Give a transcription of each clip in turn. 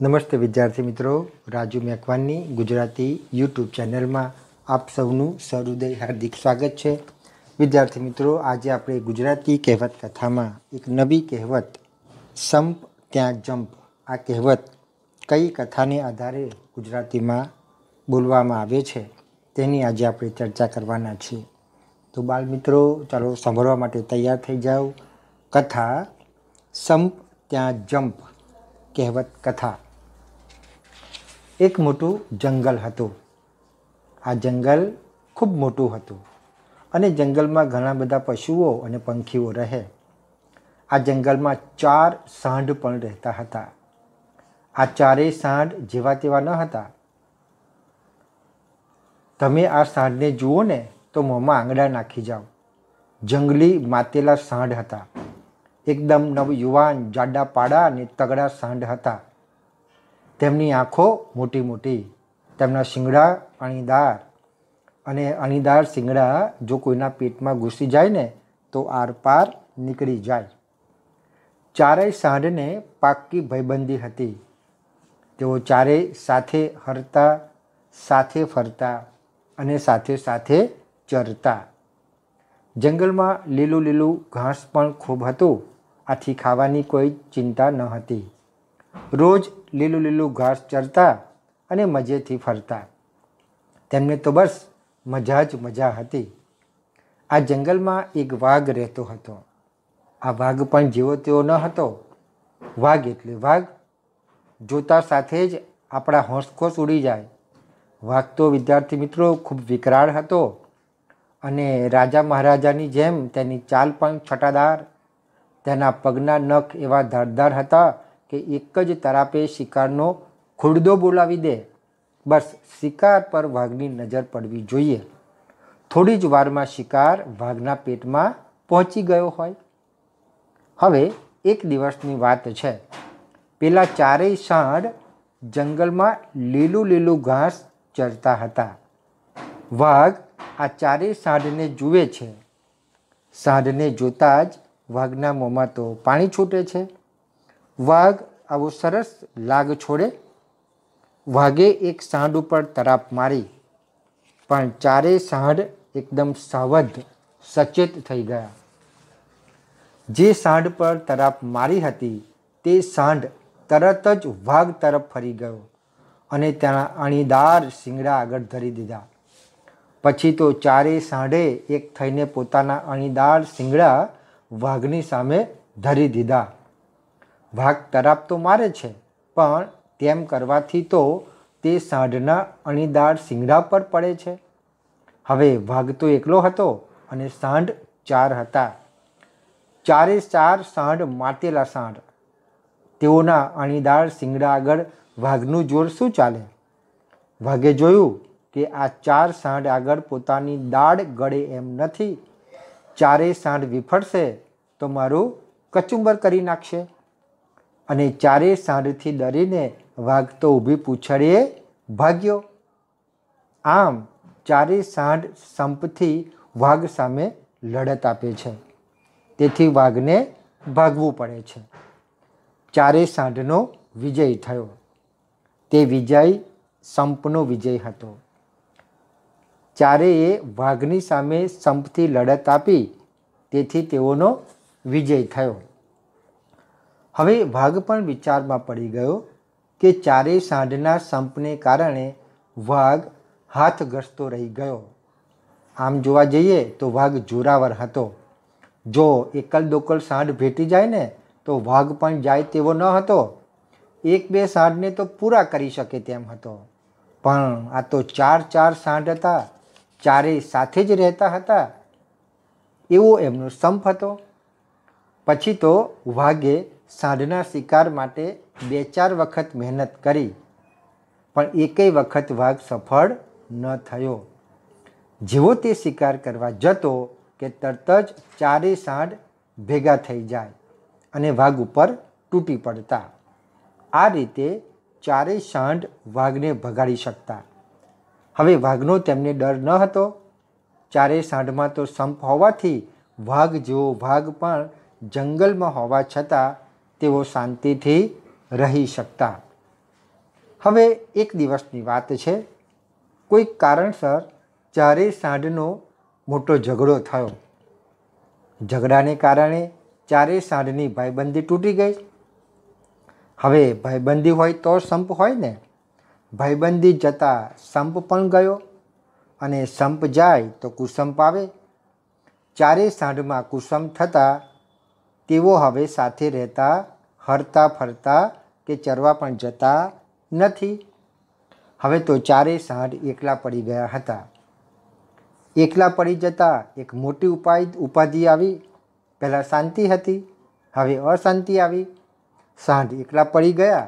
નમસ્તે વિદ્યાર્થી મિત્રો રાજુ મેકવાનની ગુજરાતી યુટ્યુબ ચેનલમાં આપ સૌનું સહૃદય હાર્દિક સ્વાગત છે વિદ્યાર્થી મિત્રો આજે આપણે ગુજરાતી કહેવત કથામાં એક નવી કહેવત સંપ ત્યાં જમ્પ આ કહેવત કઈ કથાને આધારે ગુજરાતીમાં બોલવામાં આવે છે તેની આજે આપણે ચર્ચા કરવાના છીએ તો બાળ મિત્રો ચાલો સાંભળવા માટે તૈયાર થઈ જાઓ કથા સંપ ત્યાં જમ્પ કહેવત કથા એક મોટું જંગલ હતું આ જંગલ ખૂબ મોટું હતું અને જંગલમાં ઘણા બધા પશુઓ અને પંખીઓ રહે આ જંગલમાં ચાર સાંઢ પણ રહેતા હતા આ ચારેય સાંઢ જેવા તેવા ન હતા તમે આ સાંઢને જુઓ ને તો મોંમાં આંગળા નાખી જાઓ જંગલી માતેલા સાંઢ હતા એકદમ નવયુવાન જાડા પાડા અને તગડા સાંઢ હતા તેમની આંખો મોટી મોટી તેમના શિંગડા અણીદાર અને અણીદાર શિંગડા જો કોઈના પેટમાં ઘૂસી જાય ને તો આરપાર નીકળી જાય ચારેય સાંઢને પાક્કી ભયબંધી હતી તેઓ ચારેય સાથે હરતા સાથે ફરતા અને સાથે સાથે ચરતા જંગલમાં લીલું લીલું ઘાસ પણ ખૂબ હતું આથી ખાવાની કોઈ ચિંતા ન હતી રોજ લીલું લીલું ઘાસ ચરતા અને મજેથી ફરતા તેમને તો બસ મજા જ મજા હતી આ જંગલમાં એક વાઘ રહેતો હતો આ વાઘ પણ જેવો તેવો ન હતો વાઘ એટલે વાઘ જોતા સાથે જ આપણા હોંશખોશ ઉડી જાય વાઘ તો વિદ્યાર્થી મિત્રો ખૂબ વિકરાળ હતો અને રાજા મહારાજાની જેમ તેની ચાલ પણ છટાદાર તેના પગના નખ એવા ધારદાર હતા કે એક જ તરાપે શિકારનો ખુડદો બોલાવી દે બસ શિકાર પર વાઘની નજર પડવી જોઈએ થોડી જ વારમાં શિકાર વાઘના પેટમાં પહોંચી ગયો હોય હવે એક દિવસની વાત છે પેલા ચારેય સાંડ જંગલમાં લીલું લીલું ઘાસ ચરતા હતા વાઘ આ ચારેય સાંઢને જુએ છે સાંઢને જોતા જ વાઘના મોંમાં તો પાણી છૂટે છે વાઘ આવો સરસ લાગ છોડે વાઘે એક સાંડ ઉપર તરાપ મારી પણ ચારે સાંડ એકદમ સાવધ સચેત થઈ ગયા જે સાંડ પર તરાપ મારી હતી તે સાંઢ તરત જ વાઘ તરફ ફરી ગયો અને તેના અણીદાર શિંગડા આગળ ધરી દીધા પછી તો ચારે સાંઢે એક થઈને પોતાના અણીદાર શિંગડા વાઘની સામે ધરી દીધા વાઘ તરાપ તો મારે છે પણ તેમ કરવાથી તો તે સાંઢના અણીદાર શિંગડા પર પડે છે હવે વાઘ તો એકલો હતો અને સાંઢ ચાર હતા ચારે ચાર સાંઢ માટેલા સાંઢ તેઓના અણીદાર શિંગડા આગળ વાઘનું જોર શું ચાલે વાઘે જોયું કે આ ચાર સાંઢ આગળ પોતાની દાળ ગળે એમ નથી ચારે સાંઢ વિફરશે તો મારું કચુંબર કરી નાખશે અને ચારેય સાંઢથી ડરીને વાઘ તો ઊભી પૂછડીએ ભાગ્યો આમ ચારેય સાંઢ સંપથી વાઘ સામે લડત આપે છે તેથી વાઘને ભાગવું પડે છે ચારેય સાંઢનો વિજય થયો તે વિજય સંપનો વિજય હતો ચારેએ વાઘની સામે સંપથી લડત આપી તેથી તેઓનો વિજય થયો હવે વાઘ પણ વિચારમાં પડી ગયો કે ચારેય સાંઢના સંપને કારણે વાઘ હાથ ઘસતો રહી ગયો આમ જોવા જઈએ તો વાઘ જોરાવર હતો જો એકલ દોકલ સાંઢ ભેટી જાય ને તો વાઘ પણ જાય તેવો ન હતો એક બે સાંઢને તો પૂરા કરી શકે તેમ હતો પણ આ તો ચાર ચાર સાંઢ હતા ચારેય સાથે જ રહેતા હતા એવો એમનો સંપ હતો પછી તો વાઘે સાધના શિકાર માટે બે ચાર વખત મહેનત કરી પણ એકેય વખત વાઘ સફળ ન થયો જેવો તે શિકાર કરવા જતો કે તરત જ ચારેય સાંઢ ભેગા થઈ જાય અને વાઘ ઉપર તૂટી પડતા આ રીતે ચારેય સાંઢ વાઘને ભગાડી શકતા હવે વાઘનો તેમને ડર ન હતો ચારેય સાંઢમાં તો સંપ હોવાથી વાઘ જેવો વાઘ પણ જંગલમાં હોવા છતાં તેઓ શાંતિથી રહી શકતા હવે એક દિવસની વાત છે કોઈક કારણસર ચારે સાંઢનો મોટો ઝઘડો થયો ઝઘડાને કારણે ચારે સાંઢની ભાઈબંધી તૂટી ગઈ હવે ભાઈબંધી હોય તો સંપ હોય ને ભાઈબંધી જતાં સંપ પણ ગયો અને સંપ જાય તો કુસંપ આવે ચારે સાંઢમાં કુસંપ થતાં તેઓ હવે સાથે રહેતા હરતા ફરતા કે ચરવા પણ જતા નથી હવે તો ચારેય સાંઢ એકલા પડી ગયા હતા એકલા પડી જતા એક મોટી ઉપાય ઉપાધિ આવી પહેલાં શાંતિ હતી હવે અશાંતિ આવી સાંઢ એકલા પડી ગયા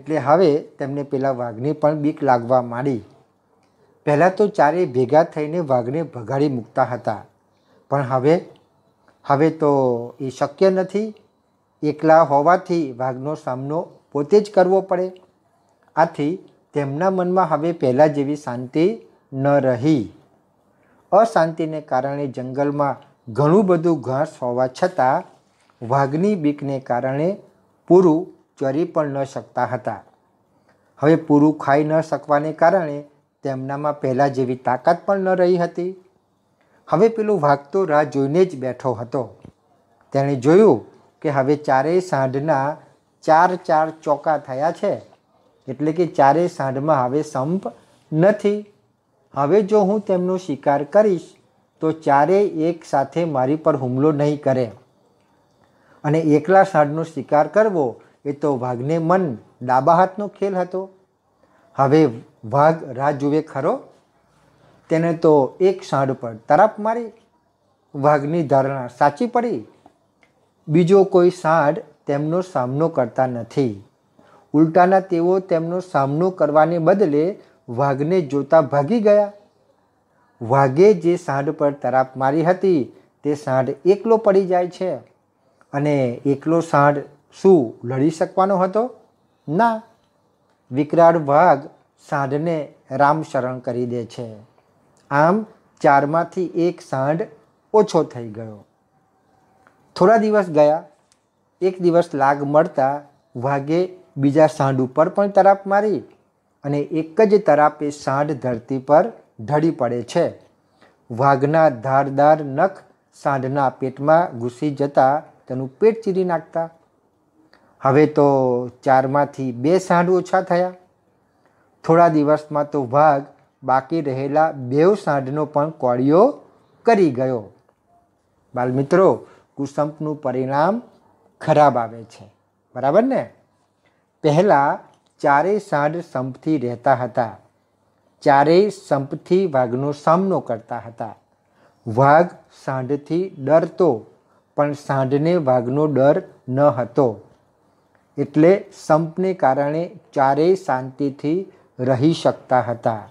એટલે હવે તેમને પેલા વાઘને પણ બીક લાગવા માંડી પહેલાં તો ચારેય ભેગા થઈને વાઘને ભગાડી મૂકતા હતા પણ હવે હવે તો એ શક્ય નથી એકલા હોવાથી વાઘનો સામનો પોતે જ કરવો પડે આથી તેમના મનમાં હવે પહેલાં જેવી શાંતિ ન રહી અશાંતિને કારણે જંગલમાં ઘણું બધું ઘાસ હોવા છતાં વાઘની બીકને કારણે પૂરું ચરી પણ ન શકતા હતા હવે પૂરું ખાઈ ન શકવાને કારણે તેમનામાં પહેલાં જેવી તાકાત પણ ન રહી હતી હવે પેલું વાગતો રાહ જોઈને જ બેઠો હતો તેણે જોયું કે હવે ચારેય સાંઢના ચાર ચાર ચોકા થયા છે એટલે કે ચારેય સાંઢમાં હવે સંપ નથી હવે જો હું તેમનો શિકાર કરીશ તો ચારેય એક સાથે મારી પર હુમલો નહીં કરે અને એકલા સાંઢનો શિકાર કરવો એ તો વાઘને મન ડાબા હાથનો ખેલ હતો હવે વાઘ રાહ જુએ ખરો તેને તો એક સાંઢ પર તરપ મારી વાઘની ધારણા સાચી પડી બીજો કોઈ સાંઢ તેમનો સામનો કરતા નથી ઉલટાના તેઓ તેમનો સામનો કરવાને બદલે વાઘને જોતા ભાગી ગયા વાઘે જે સાંઢ પર તરાપ મારી હતી તે સાંઢ એકલો પડી જાય છે અને એકલો સાંઢ શું લડી શકવાનો હતો ના વિકરાળ વાઘ સાંઢને શરણ કરી દે છે આમ ચારમાંથી એક સાંઢ ઓછો થઈ ગયો થોડા દિવસ ગયા એક દિવસ લાગ મળતા વાઘે બીજા સાંઢ ઉપર પણ તરાપ મારી અને એક જ તરાપે સાંઢ ધરતી પર ઢળી પડે છે વાઘના ધારદાર નખ સાંઢના પેટમાં ઘૂસી જતા તેનું પેટ ચીરી નાખતા હવે તો ચારમાંથી બે સાંઢ ઓછા થયા થોડા દિવસમાં તો વાઘ બાકી રહેલા બેવ સાંઢનો પણ કોળિયો કરી ગયો બાલમિત્રો કુસંપનું પરિણામ ખરાબ આવે છે બરાબર ને પહેલાં ચારેય સાંઢ સંપથી રહેતા હતા ચારેય સંપથી વાઘનો સામનો કરતા હતા વાઘ સાંઢથી ડરતો પણ સાંઢને વાઘનો ડર ન હતો એટલે સંપને કારણે ચારેય શાંતિથી રહી શકતા હતા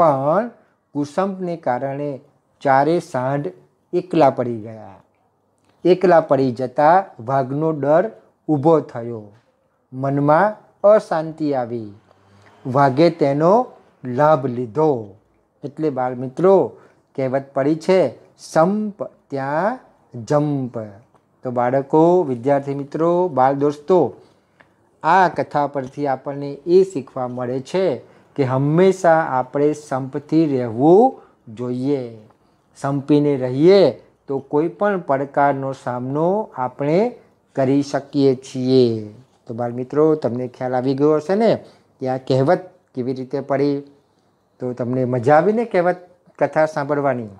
પણ કુસંપને કારણે ચારે સાંઢ એકલા પડી ગયા એકલા પડી જતા વાઘનો ડર ઊભો થયો મનમાં અશાંતિ આવી વાઘે તેનો લાભ લીધો એટલે બાળ મિત્રો કહેવત પડી છે સંપ ત્યાં જંપ તો બાળકો વિદ્યાર્થી મિત્રો બાળ દોસ્તો આ કથા પરથી આપણને એ શીખવા મળે છે કે હંમેશા આપણે સંપથી રહેવું જોઈએ સંપીને રહીએ તો કોઈ પણ પડકારનો સામનો આપણે કરી શકીએ છીએ તો બાળ મિત્રો તમને ખ્યાલ આવી ગયો હશે ને કે આ કહેવત કેવી રીતે પડી તો તમને મજા આવીને કહેવત કથા સાંભળવાની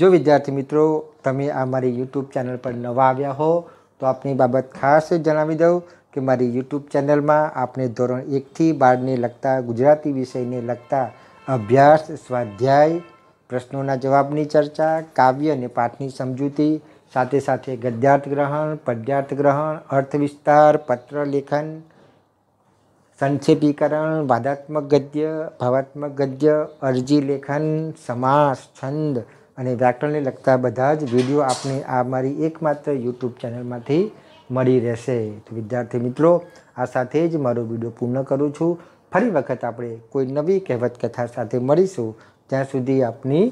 જો વિદ્યાર્થી મિત્રો તમે આ મારી યુટ્યુબ ચેનલ પર નવા આવ્યા હો તો આપની બાબત ખાસ જણાવી દઉં કે મારી યુટ્યુબ ચેનલમાં આપણે ધોરણ એકથી બારને લગતા ગુજરાતી વિષયને લગતા અભ્યાસ સ્વાધ્યાય પ્રશ્નોના જવાબની ચર્ચા કાવ્ય અને પાઠની સમજૂતી સાથે સાથે ગદ્યાર્થ ગ્રહણ પદ્યાર્થ ગ્રહણ અર્થ વિસ્તાર પત્ર લેખન સંક્ષેપીકરણ વાદાત્મક ગદ્ય ભાવાત્મક ગદ્ય અરજી લેખન સમાસ છંદ અને વ્યાકરણને લગતા બધા જ વિડીયો આપને આ મારી એકમાત્ર યુટ્યુબ ચેનલમાંથી મળી રહેશે તો વિદ્યાર્થી મિત્રો આ સાથે જ મારો વિડીયો પૂર્ણ કરું છું ફરી વખત આપણે કોઈ નવી કહેવત કથા સાથે મળીશું ત્યાં સુધી આપની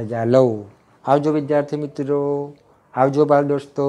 રજા લઉં આવજો વિદ્યાર્થી મિત્રો આવજો બાળ દોસ્તો